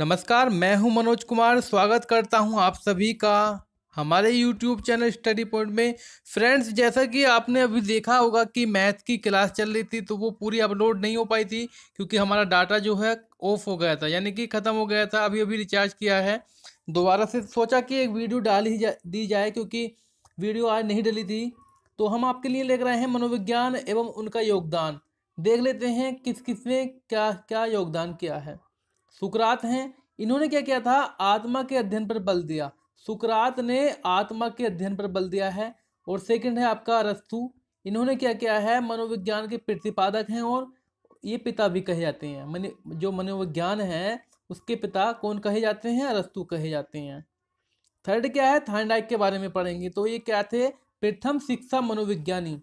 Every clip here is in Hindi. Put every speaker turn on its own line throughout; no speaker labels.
नमस्कार मैं हूं मनोज कुमार स्वागत करता हूं आप सभी का हमारे यूट्यूब चैनल स्टडी पॉइंट में फ्रेंड्स जैसा कि आपने अभी देखा होगा कि मैथ की क्लास चल रही थी तो वो पूरी अपलोड नहीं हो पाई थी क्योंकि हमारा डाटा जो है ऑफ हो गया था यानी कि ख़त्म हो गया था अभी अभी रिचार्ज किया है दोबारा से सोचा कि एक वीडियो डाल ही जा दी जाए क्योंकि वीडियो आज नहीं डली थी तो हम आपके लिए लेकर आए हैं मनोविज्ञान एवं उनका योगदान देख लेते हैं किस किस ने क्या क्या योगदान किया है सुकरात हैं इन्होंने क्या किया था आत्मा के अध्ययन पर बल दिया सुकरात ने आत्मा के अध्ययन पर बल दिया है और सेकंड है आपका अरस्तु इन्होंने क्या किया है मनोविज्ञान के प्रतिपादक हैं और ये पिता भी कहे जाते हैं मन जो मनोविज्ञान है उसके पिता कौन कहे जाते हैं अरस्तु कहे जाते हैं थर्ड क्या है थार्डाइक के बारे में पढ़ेंगे तो ये क्या थे प्रथम शिक्षा मनोविज्ञानी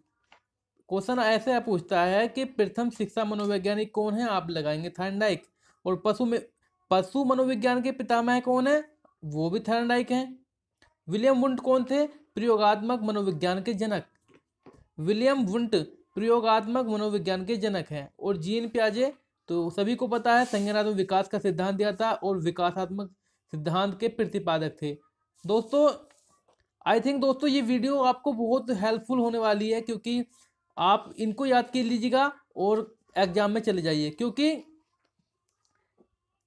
क्वेश्चन ऐसे पूछता है कि प्रथम शिक्षा मनोवैज्ञानिक कौन है आप लगाएंगे थार्डाइक और पशु में पशु मनोविज्ञान के पितामह कौन है वो भी थर्नडाइक हैं विलियम वुंट कौन थे प्रयोगात्मक मनोविज्ञान के जनक विलियम वुंट प्रयोगात्मक मनोविज्ञान के जनक हैं और जीन प्याजे तो सभी को पता है संज्ञानात्मक विकास का सिद्धांत दिया था और विकासात्मक सिद्धांत के प्रतिपादक थे दोस्तों आई थिंक दोस्तों ये वीडियो आपको बहुत हेल्पफुल होने वाली है क्योंकि आप इनको याद कर लीजिएगा और एग्जाम में चले जाइए क्योंकि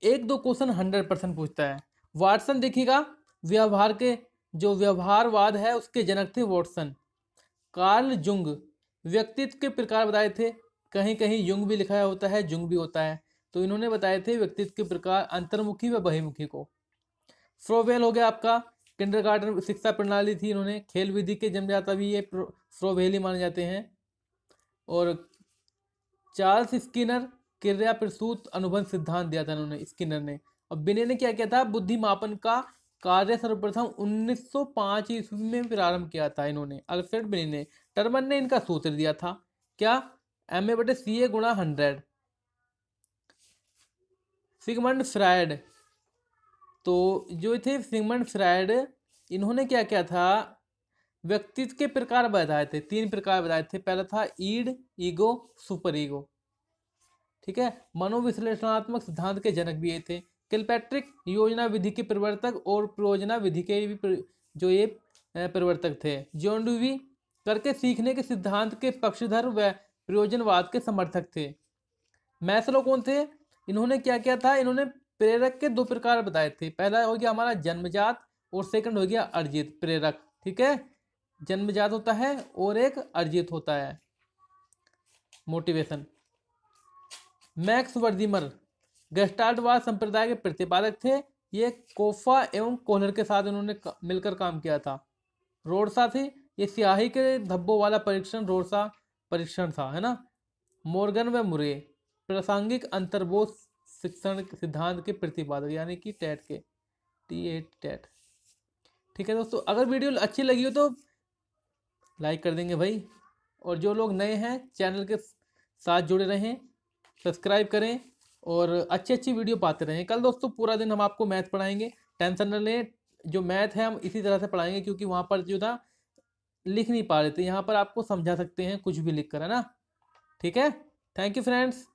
एक दो क्वेश्चन हंड्रेड परसेंट पूछता है वाटसन देखिएगा व्यवहार के जो व्यवहारवाद है उसके जनक थे वाटसन कार्ल जुंग व्यक्तित्व के प्रकार बताए थे कहीं कहीं युंग भी लिखा होता है जुंग भी होता है तो इन्होंने बताए थे व्यक्तित्व के प्रकार अंतर्मुखी व बहिमुखी को फ्रोवेल हो गया आपका किंडर शिक्षा प्रणाली थी इन्होंने खेल विधि के जन्मदाता भी ये फ्रोवेल ही माने जाते हैं और चार्ल्स स्किनर क्रिया प्रसूत अनुबंध सिद्धांत दिया था उन्होंने स्किनर ने और बिने ने क्या किया था बुद्धि मापन का कार्य सर्वप्रथम 1905 ईस्वी में प्रारंभ किया था इन्होंने अल्फ्रेड बिने ने टर्मन ने इनका सूत्र दिया था क्या एम ए बटे सी ए गुणा हंड्रेड सिगमंड फ्रायड तो जो थे सिगमंड फ्रायड इन्होंने क्या किया था व्यक्तित्व के प्रकार बताए थे तीन प्रकार बताए थे पहला था ईड ईगो सुपर ईगो ठीक है मनोविश्लेषणात्मक सिद्धांत के जनक भी ये थे किलपैट्रिक योजना विधि के प्रवर्तक और प्रयोजना विधि के भी जो ये प्रवर्तक थे जोडुवी करके सीखने के सिद्धांत के पक्षधर व प्रयोजनवाद के समर्थक थे मैसलो कौन थे इन्होंने क्या किया था इन्होंने प्रेरक के दो प्रकार बताए थे पहला हो गया हमारा जन्मजात और सेकंड हो गया अर्जित प्रेरक ठीक है जन्मजात होता है और एक अर्जित होता है मोटिवेशन मैक्स वर्जिमर गेस्टाल्टवाद संप्रदाय के प्रतिपादक थे ये कोफा एवं कोहलर के साथ उन्होंने का, मिलकर काम किया था रोडसा थे ये स्याही के धब्बों वाला परीक्षण रोडसा परीक्षण था है ना मोर्गन व मुरे प्रासंगिक अंतर्बोध शिक्षण सिद्धांत के प्रतिपादक यानी कि टैट के टी ए टैट ठीक है दोस्तों अगर वीडियो अच्छी लगी हो तो लाइक कर देंगे भाई और जो लोग नए हैं चैनल के साथ जुड़े रहें सब्सक्राइब करें और अच्छी अच्छी वीडियो पाते रहें कल दोस्तों पूरा दिन हम आपको मैथ पढ़ाएंगे टेंशन न लें जो मैथ है हम इसी तरह से पढ़ाएंगे क्योंकि वहाँ पर जो था लिख नहीं पा रहे थे यहाँ पर आपको समझा सकते हैं कुछ भी लिख कर है ना ठीक है थैंक यू फ्रेंड्स